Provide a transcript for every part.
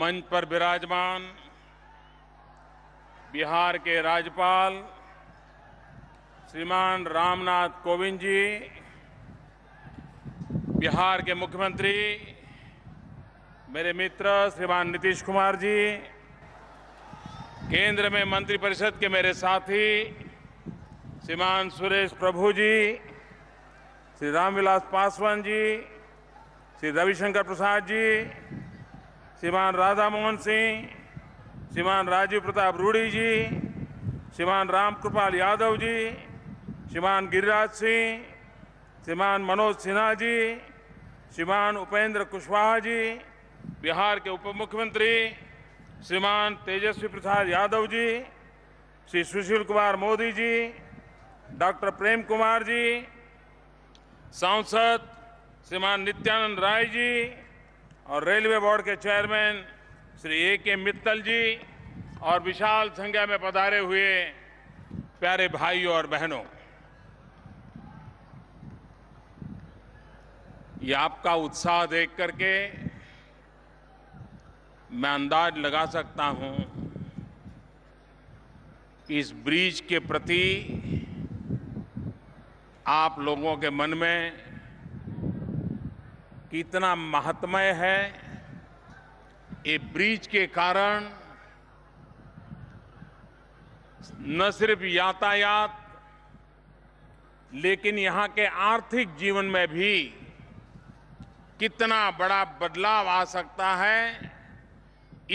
मंच पर विराजमान बिहार के राज्यपाल श्रीमान रामनाथ कोविंद जी बिहार के मुख्यमंत्री मेरे मित्र श्रीमान नीतीश कुमार जी केंद्र में मंत्रिपरिषद के मेरे साथी श्रीमान सुरेश प्रभु जी श्री रामविलास पासवान जी श्री रविशंकर प्रसाद जी श्रीमान राधा मोहन सिंह श्रीमान राजीव प्रताप रूढ़ी जी श्रीमान रामकृपाल यादव जी श्रीमान गिरिराज सिंह श्रीमान मनोज सिन्हा जी श्रीमान उपेंद्र कुशवाहा जी बिहार के उप मुख्यमंत्री श्रीमान तेजस्वी प्रसाद यादव जी श्री सुशील कुमार मोदी जी डॉक्टर प्रेम कुमार जी सांसद श्रीमान नित्यानंद राय जी और रेलवे बोर्ड के chairman Shri A K Mittal जी और विशाल संख्या में पधारे हुए प्यारे भाइयों और बहनों ये आपका उत्साह देख करके मैं अंदाज लगा सकता हूं कि इस ब्रिज के प्रति आप लोगों के मन में कितना महत्मय है ये ब्रिज के कारण न सिर्फ यातायात लेकिन यहां के आर्थिक जीवन में भी कितना बड़ा बदलाव आ सकता है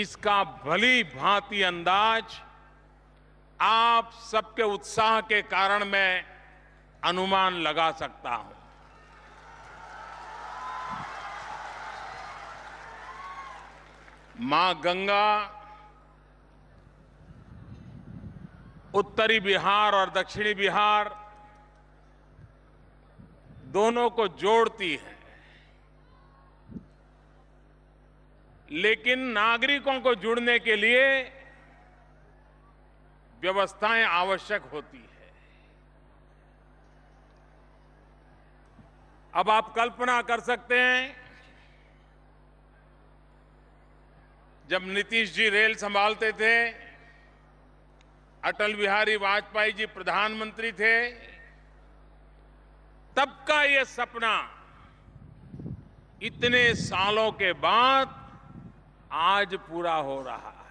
इसका भली भांति अंदाज आप सबके उत्साह के कारण मैं अनुमान लगा सकता हूं मां गंगा उत्तरी बिहार और दक्षिणी बिहार दोनों को जोड़ती है लेकिन नागरिकों को जुड़ने के लिए व्यवस्थाएं आवश्यक होती है अब आप कल्पना कर सकते हैं जब नीतीश जी रेल संभालते थे अटल बिहारी वाजपेयी जी प्रधानमंत्री थे तब का यह सपना इतने सालों के बाद आज पूरा हो रहा है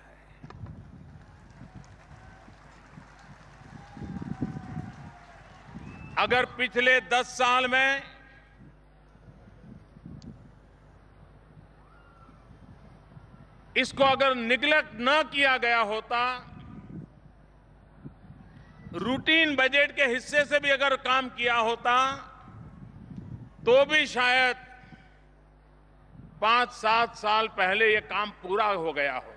अगर पिछले दस साल में इसको अगर निगलेक्ट न किया गया होता रूटीन बजट के हिस्से से भी अगर काम किया होता तो भी शायद पांच सात साल पहले यह काम पूरा हो गया होता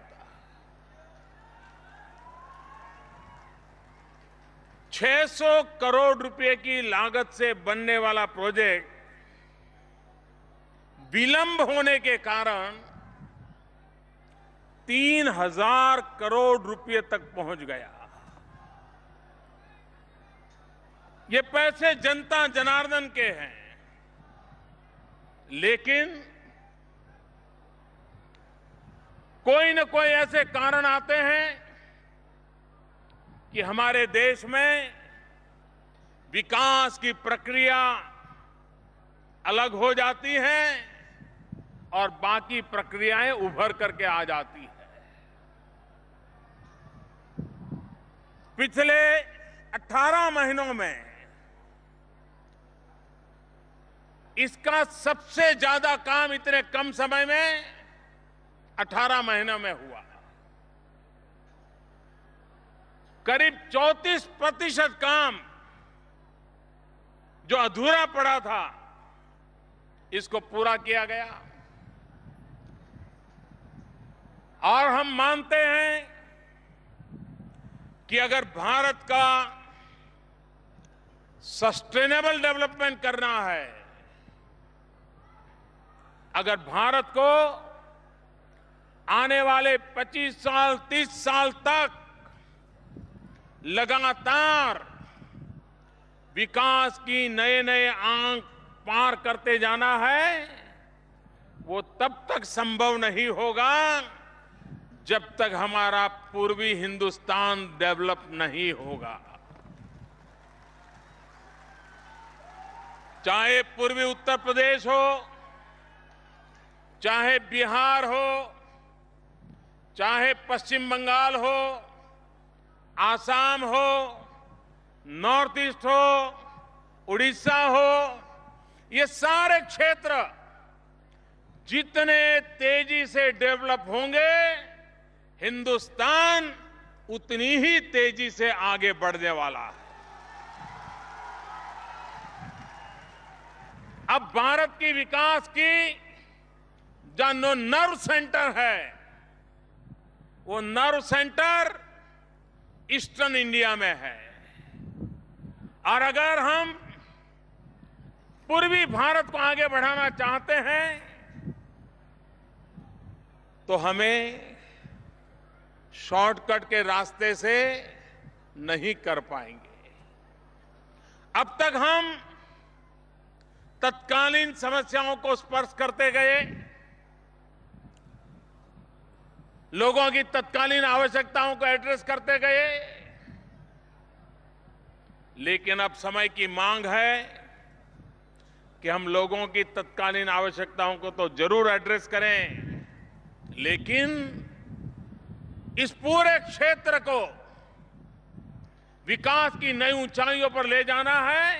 छह सौ करोड़ रुपए की लागत से बनने वाला प्रोजेक्ट विलंब होने के कारण तीन हजार करोड़ रुपए तक पहुंच गया ये पैसे जनता जनार्दन के हैं लेकिन कोई न कोई ऐसे कारण आते हैं कि हमारे देश में विकास की प्रक्रिया अलग हो जाती है और बाकी प्रक्रियाएं उभर करके आ जाती हैं पिछले 18 महीनों में इसका सबसे ज्यादा काम इतने कम समय में 18 महीनों में हुआ करीब 34 प्रतिशत काम जो अधूरा पड़ा था इसको पूरा किया गया और हम मानते हैं कि अगर भारत का सस्टेनेबल डेवलपमेंट करना है अगर भारत को आने वाले 25 साल 30 साल तक लगातार विकास की नए नए आंक पार करते जाना है वो तब तक संभव नहीं होगा जब तक हमारा पूर्वी हिंदुस्तान डेवलप नहीं होगा चाहे पूर्वी उत्तर प्रदेश हो चाहे बिहार हो चाहे पश्चिम बंगाल हो आसाम हो नॉर्थ ईस्ट हो उड़ीसा हो ये सारे क्षेत्र जितने तेजी से डेवलप होंगे हिंदुस्तान उतनी ही तेजी से आगे बढ़ने वाला है अब भारत की विकास की जो नर्व सेंटर है वो नर्व सेंटर ईस्टर्न इंडिया में है और अगर हम पूर्वी भारत को आगे बढ़ाना चाहते हैं तो हमें शॉर्टकट के रास्ते से नहीं कर पाएंगे अब तक हम तत्कालीन समस्याओं को स्पर्श करते गए लोगों की तत्कालीन आवश्यकताओं को एड्रेस करते गए लेकिन अब समय की मांग है कि हम लोगों की तत्कालीन आवश्यकताओं को तो जरूर एड्रेस करें लेकिन इस पूरे क्षेत्र को विकास की नई ऊंचाइयों पर ले जाना है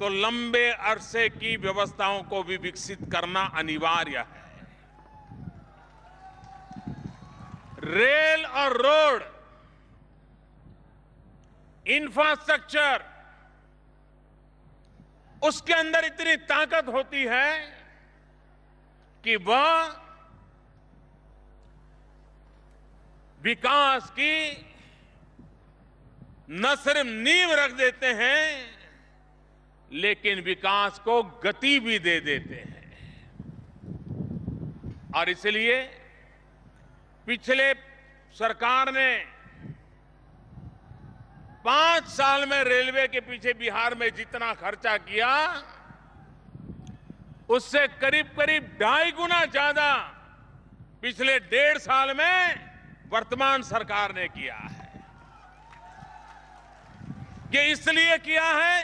तो लंबे अरसे की व्यवस्थाओं को भी विकसित करना अनिवार्य है रेल और रोड इंफ्रास्ट्रक्चर उसके अंदर इतनी ताकत होती है कि वह विकास की न सिर्फ नींव रख देते हैं लेकिन विकास को गति भी दे देते हैं और इसलिए पिछले सरकार ने पांच साल में रेलवे के पीछे बिहार में जितना खर्चा किया उससे करीब करीब ढाई गुना ज्यादा पिछले डेढ़ साल में वर्तमान सरकार ने किया है ये इसलिए किया है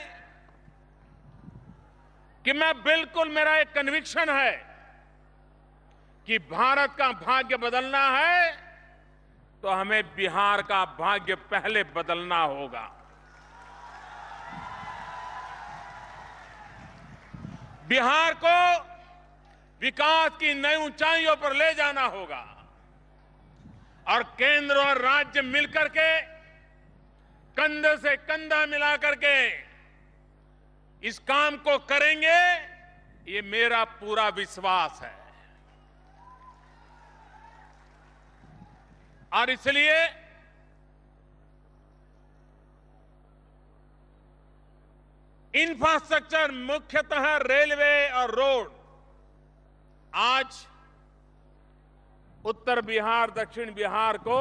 कि मैं बिल्कुल मेरा एक कन्विक्शन है कि भारत का भाग्य बदलना है तो हमें बिहार का भाग्य पहले बदलना होगा बिहार को विकास की नई ऊंचाइयों पर ले जाना होगा और केंद्र और राज्य मिलकर के कंधे से कंधा मिलाकर के इस काम को करेंगे ये मेरा पूरा विश्वास है और इसलिए इंफ्रास्ट्रक्चर मुख्यतः रेलवे और रोड आज उत्तर बिहार दक्षिण बिहार को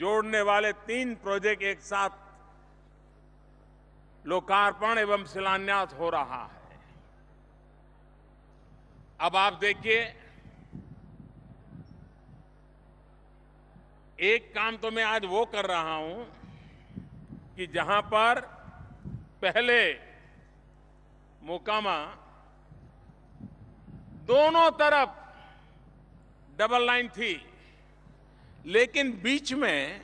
जोड़ने वाले तीन प्रोजेक्ट एक साथ लोकार्पण एवं शिलान्यास हो रहा है अब आप देखिए एक काम तो मैं आज वो कर रहा हूं कि जहां पर पहले मोकामा दोनों तरफ डबल लाइन थी लेकिन बीच में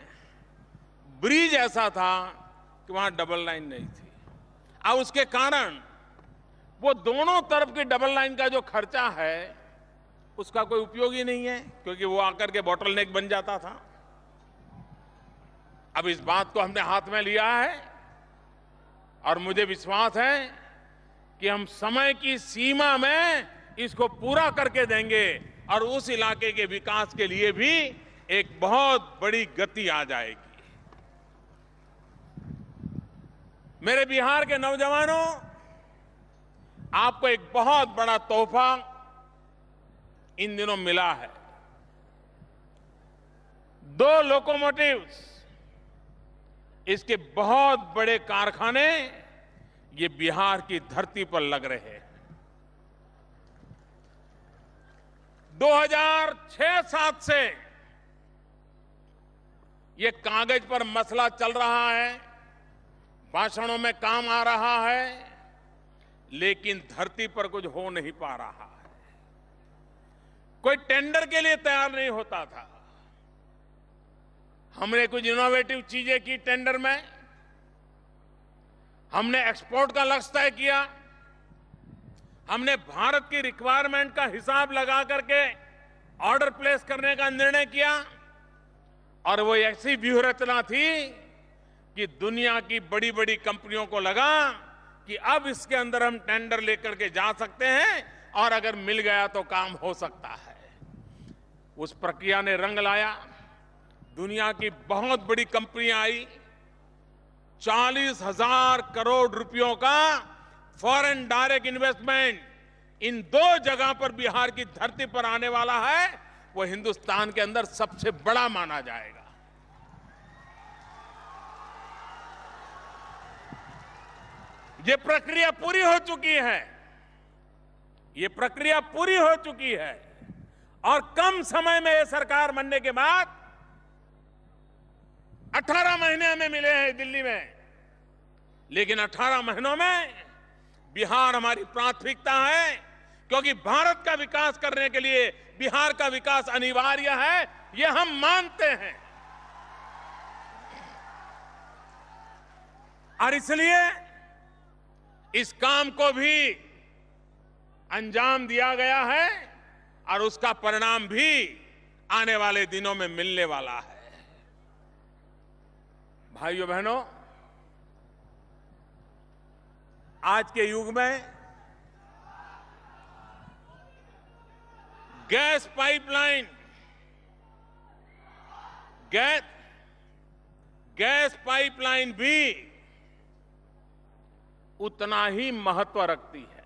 ब्रिज ऐसा था कि वहां डबल लाइन नहीं थी अब उसके कारण वो दोनों तरफ की डबल लाइन का जो खर्चा है उसका कोई उपयोग ही नहीं है क्योंकि वो आकर के बॉटल नेक बन जाता था अब इस बात को हमने हाथ में लिया है और मुझे विश्वास है कि हम समय की सीमा में इसको पूरा करके देंगे और उस इलाके के विकास के लिए भी एक बहुत बड़ी गति आ जाएगी मेरे बिहार के नौजवानों आपको एक बहुत बड़ा तोहफा इन दिनों मिला है दो लोकोमोटिव्स इसके बहुत बड़े कारखाने ये बिहार की धरती पर लग रहे हैं 2006-7 से ये कागज पर मसला चल रहा है भाषणों में काम आ रहा है लेकिन धरती पर कुछ हो नहीं पा रहा है कोई टेंडर के लिए तैयार नहीं होता था हमने कुछ इनोवेटिव चीजें की टेंडर में हमने एक्सपोर्ट का लक्ष्य तय किया हमने भारत की रिक्वायरमेंट का हिसाब लगा करके ऑर्डर प्लेस करने का निर्णय किया और वो ऐसी व्यूहरचना थी कि दुनिया की बड़ी बड़ी कंपनियों को लगा कि अब इसके अंदर हम टेंडर लेकर के जा सकते हैं और अगर मिल गया तो काम हो सकता है उस प्रक्रिया ने रंग लाया दुनिया की बहुत बड़ी कंपनियां आई चालीस हजार करोड़ रुपयों का फॉरेन डायरेक्ट इन्वेस्टमेंट इन दो जगह पर बिहार की धरती पर आने वाला है वो हिंदुस्तान के अंदर सबसे बड़ा माना जाएगा ये प्रक्रिया पूरी हो चुकी है ये प्रक्रिया पूरी हो चुकी है और कम समय में ये सरकार बनने के बाद 18 महीने हमें मिले हैं दिल्ली में लेकिन 18 महीनों में बिहार हमारी प्राथमिकता है क्योंकि भारत का विकास करने के लिए बिहार का विकास अनिवार्य है यह हम मानते हैं और इसलिए इस काम को भी अंजाम दिया गया है और उसका परिणाम भी आने वाले दिनों में मिलने वाला है भाइयों बहनों आज के युग में gas pipeline gas gas pipeline भी उतना ही महत्व रखती है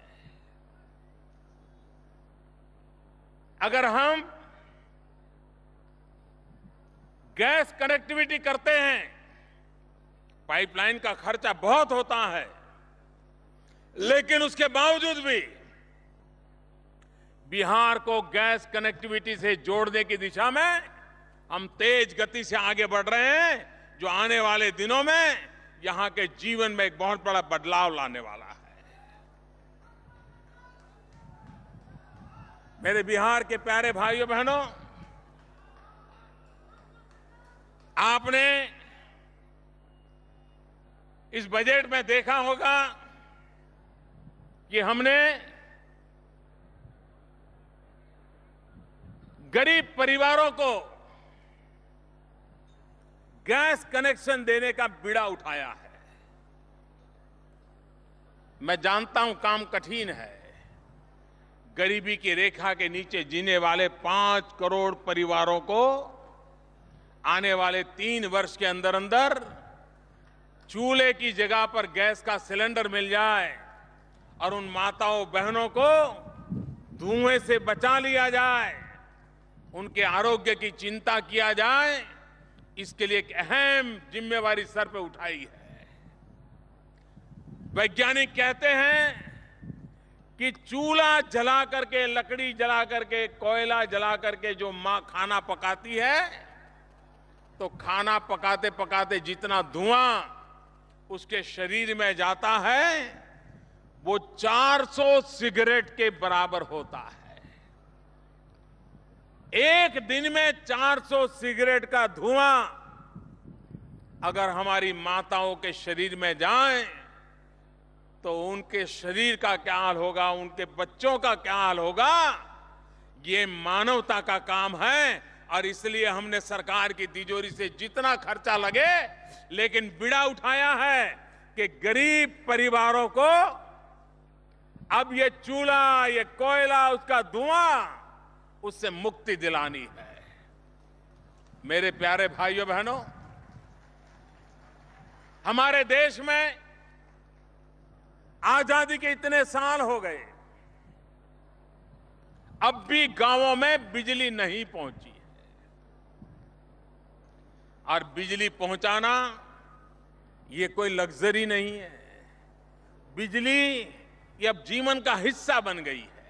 अगर हम गैस कनेक्टिविटी करते हैं पाइपलाइन का खर्चा बहुत होता है लेकिन उसके बावजूद भी बिहार को गैस कनेक्टिविटी से जोड़ने की दिशा में हम तेज गति से आगे बढ़ रहे हैं जो आने वाले दिनों में यहां के जीवन में एक बहुत बड़ा बदलाव लाने वाला है मेरे बिहार के प्यारे भाइयों बहनों आपने इस बजट में देखा होगा कि हमने गरीब परिवारों को गैस कनेक्शन देने का बीड़ा उठाया है मैं जानता हूं काम कठिन है गरीबी की रेखा के नीचे जीने वाले पांच करोड़ परिवारों को आने वाले तीन वर्ष के अंदर अंदर चूल्हे की जगह पर गैस का सिलेंडर मिल जाए और उन माताओं बहनों को धुएं से बचा लिया जाए उनके आरोग्य की चिंता किया जाए इसके लिए एक अहम जिम्मेवारी सर पर उठाई है वैज्ञानिक कहते हैं कि चूल्हा जला करके लकड़ी जला करके कोयला जला करके जो माँ खाना पकाती है तो खाना पकाते पकाते जितना धुआं उसके शरीर में जाता है वो 400 सिगरेट के बराबर होता है एक दिन में 400 सिगरेट का धुआं अगर हमारी माताओं के शरीर में जाए तो उनके शरीर का क्या हाल होगा उनके बच्चों का क्या हाल होगा ये मानवता का काम है और इसलिए हमने सरकार की तिजोरी से जितना खर्चा लगे लेकिन बिड़ा उठाया है कि गरीब परिवारों को अब ये चूल्हा ये कोयला उसका धुआं उससे मुक्ति दिलानी है मेरे प्यारे भाइयों बहनों हमारे देश में आजादी के इतने साल हो गए अब भी गांवों में बिजली नहीं पहुंची है और बिजली पहुंचाना ये कोई लग्जरी नहीं है बिजली ये अब जीवन का हिस्सा बन गई है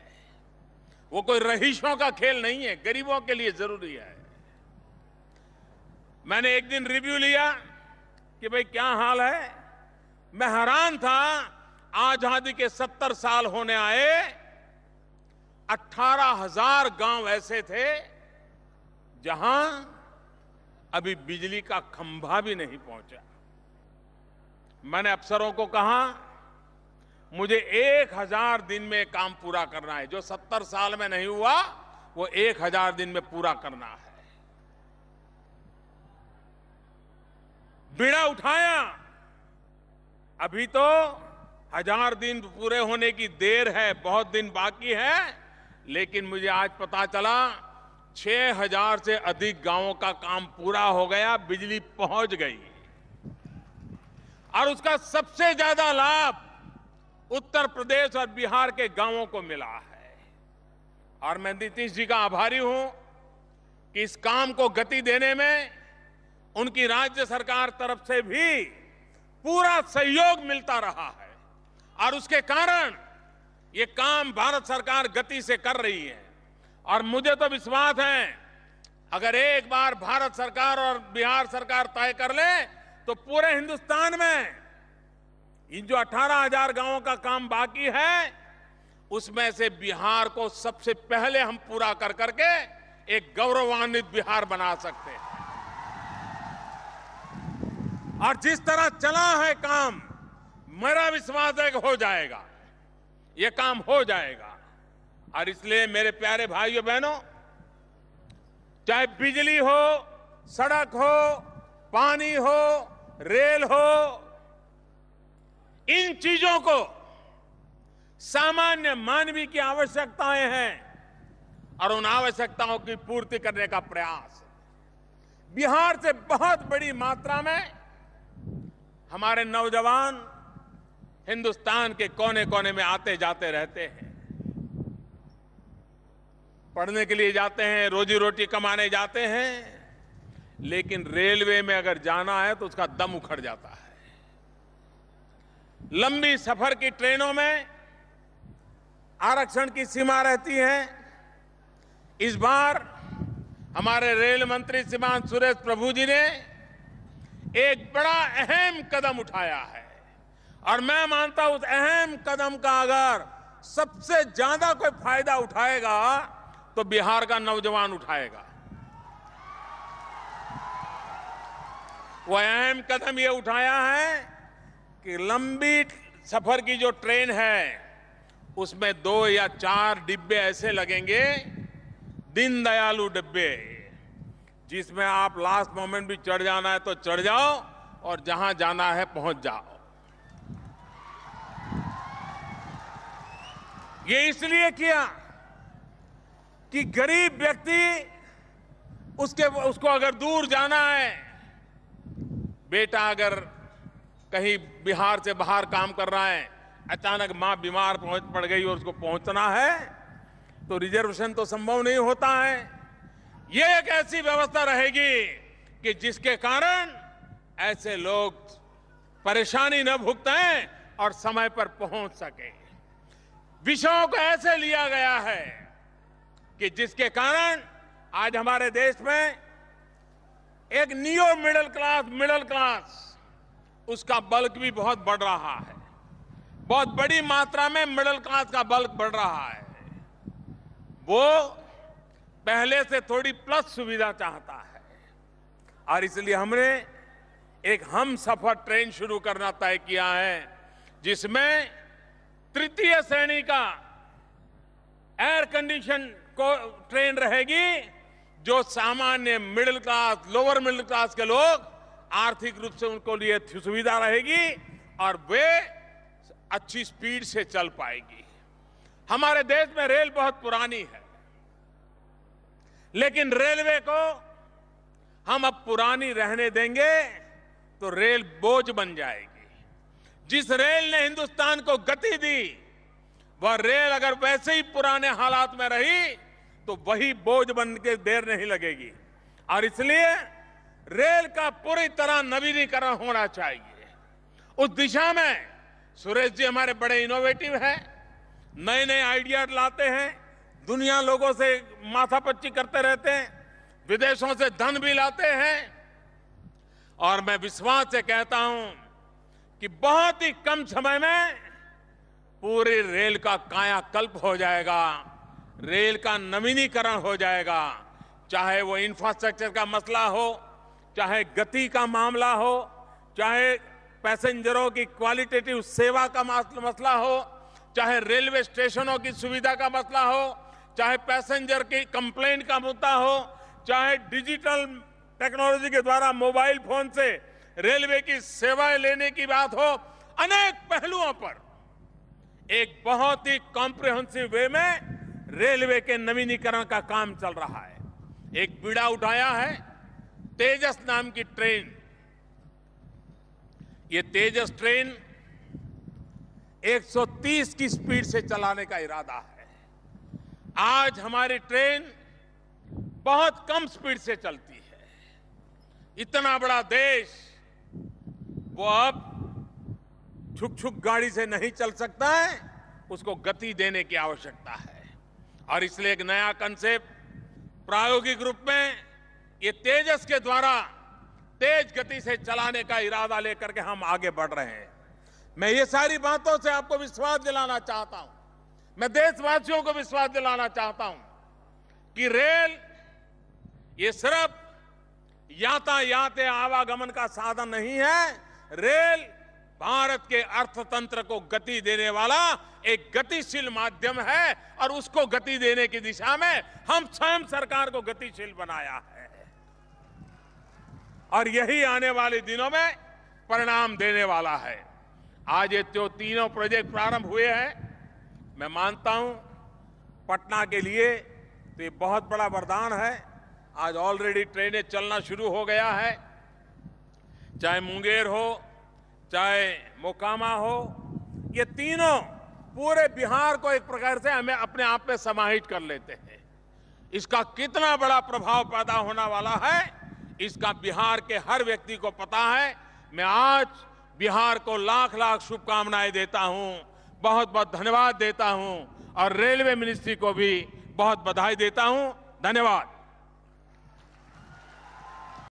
वो कोई रहीशों का खेल नहीं है गरीबों के लिए जरूरी है मैंने एक दिन रिव्यू लिया कि भाई क्या हाल है मैं हैरान था आजादी के सत्तर साल होने आए अट्ठारह हजार गांव ऐसे थे जहां अभी बिजली का खंभा भी नहीं पहुंचा मैंने अफसरों को कहा मुझे एक हजार दिन में काम पूरा करना है जो सत्तर साल में नहीं हुआ वो एक हजार दिन में पूरा करना है बीड़ा उठाया अभी तो हजार दिन पूरे होने की देर है बहुत दिन बाकी है लेकिन मुझे आज पता चला छह हजार से अधिक गांवों का काम पूरा हो गया बिजली पहुंच गई और उसका सबसे ज्यादा लाभ उत्तर प्रदेश और बिहार के गांवों को मिला है और मैं नीतीश जी का आभारी हूं कि इस काम को गति देने में उनकी राज्य सरकार तरफ से भी पूरा सहयोग मिलता रहा है और उसके कारण ये काम भारत सरकार गति से कर रही है और मुझे तो विश्वास है अगर एक बार भारत सरकार और बिहार सरकार तय कर ले तो पूरे हिंदुस्तान में इन जो 18,000 गांवों का काम बाकी है उसमें से बिहार को सबसे पहले हम पूरा कर करके एक गौरवान्वित बिहार बना सकते हैं और जिस तरह चला है काम मेरा विश्वास है कि हो जाएगा ये काम हो जाएगा और इसलिए मेरे प्यारे भाइयों बहनों चाहे बिजली हो सड़क हो पानी हो रेल हो तीन चीजों को सामान्य मानवीय की आवश्यकताएं हैं और उन आवश्यकताओं की पूर्ति करने का प्रयास बिहार से बहुत बड़ी मात्रा में हमारे नौजवान हिंदुस्तान के कोने कोने में आते जाते रहते हैं पढ़ने के लिए जाते हैं रोजी रोटी कमाने जाते हैं लेकिन रेलवे में अगर जाना है तो उसका दम उखड़ जाता है लंबी सफर की ट्रेनों में आरक्षण की सीमा रहती है इस बार हमारे रेल मंत्री श्रीमान सुरेश प्रभु जी ने एक बड़ा अहम कदम उठाया है और मैं मानता हूं उस अहम कदम का अगर सबसे ज्यादा कोई फायदा उठाएगा तो बिहार का नौजवान उठाएगा वह अहम कदम ये उठाया है कि लंबी सफर की जो ट्रेन है उसमें दो या चार डिब्बे ऐसे लगेंगे दिन दयालु डिब्बे जिसमें आप लास्ट मोमेंट भी चढ़ जाना है तो चढ़ जाओ और जहां जाना है पहुंच जाओ ये इसलिए किया कि गरीब व्यक्ति उसके उसको अगर दूर जाना है बेटा अगर कहीं बिहार से बाहर काम कर रहा है अचानक मां बीमार पहुंच पड़ गई और उसको पहुंचना है तो रिजर्वेशन तो संभव नहीं होता है ये एक ऐसी व्यवस्था रहेगी कि जिसके कारण ऐसे लोग परेशानी न भुगतें और समय पर पहुंच सके विषयों को ऐसे लिया गया है कि जिसके कारण आज हमारे देश में एक neo middle class middle class उसका बल्क भी बहुत बढ़ रहा है बहुत बड़ी मात्रा में मिडिल क्लास का बल्क बढ़ रहा है वो पहले से थोड़ी प्लस सुविधा चाहता है और इसलिए हमने एक हम सफर ट्रेन शुरू करना तय किया है जिसमें तृतीय श्रेणी का एयर कंडीशन को ट्रेन रहेगी जो सामान्य middle class lower middle class के लोग आर्थिक रूप से उनको लिए सुविधा रहेगी और वे अच्छी स्पीड से चल पाएगी हमारे देश में रेल बहुत पुरानी है लेकिन रेलवे को हम अब पुरानी रहने देंगे तो रेल बोझ बन जाएगी जिस रेल ने हिंदुस्तान को गति दी वह रेल अगर वैसे ही पुराने हालात में रही तो वही बोझ बन के देर नहीं लगेगी और इसलिए रेल का पूरी तरह नवीनीकरण होना चाहिए उस दिशा में सुरेश जी हमारे बड़े इनोवेटिव हैं नए नए आइडिया लाते हैं दुनिया लोगों से माथापच्ची करते रहते हैं विदेशों से धन भी लाते हैं और मैं विश्वास से कहता हूं कि बहुत ही कम समय में पूरे रेल का कायाकल्प हो जाएगा रेल का नवीनीकरण हो जाएगा चाहे वो इंफ्रास्ट्रक्चर का मसला हो चाहे गति का मामला हो चाहे पैसेंजरों की क्वालिटेटिव सेवा का मसला हो चाहे रेलवे स्टेशनों की सुविधा का मसला हो चाहे पैसेंजर की कंप्लेंट का मुद्दा हो चाहे डिजिटल टेक्नोलॉजी के द्वारा मोबाइल फोन से रेलवे की सेवाएं लेने की बात हो अनेक पहलुओं पर एक बहुत ही कॉम्प्रिहेंसिव वे में रेलवे के नवीनीकरण का काम चल रहा है एक बीड़ा उठाया है तेजस नाम की ट्रेन ये तेजस ट्रेन 130 की स्पीड से चलाने का इरादा है आज हमारी ट्रेन बहुत कम स्पीड से चलती है इतना बड़ा देश वो अब छुक छुक गाड़ी से नहीं चल सकता है उसको गति देने की आवश्यकता है और इसलिए एक नया कंसेप्ट प्रायोगिक रूप में ये तेजस के द्वारा तेज गति से चलाने का इरादा लेकर के हम आगे बढ़ रहे हैं मैं ये सारी बातों से आपको विश्वास दिलाना चाहता हूं मैं देशवासियों को विश्वास दिलाना चाहता हूं कि रेल ये सिर्फ यातायात आवागमन का साधन नहीं है रेल भारत के अर्थतंत्र को गति देने वाला एक गतिशील माध्यम है और उसको गति देने की दिशा में हम स्वयं सरकार को गतिशील बनाया है और यही आने वाले दिनों में परिणाम देने वाला है आज ये तो तीनों प्रोजेक्ट प्रारंभ हुए हैं मैं मानता हूं पटना के लिए तो ये बहुत बड़ा वरदान है आज ऑलरेडी ट्रेनें चलना शुरू हो गया है चाहे मुंगेर हो चाहे मोकामा हो ये तीनों पूरे बिहार को एक प्रकार से हमें अपने आप में समाहित कर लेते हैं इसका कितना बड़ा प्रभाव पैदा होना वाला है इसका बिहार के हर व्यक्ति को पता है मैं आज बिहार को लाख लाख शुभकामनाएं देता हूं बहुत बहुत धन्यवाद देता हूं और रेलवे मिनिस्ट्री को भी बहुत बधाई देता हूं धन्यवाद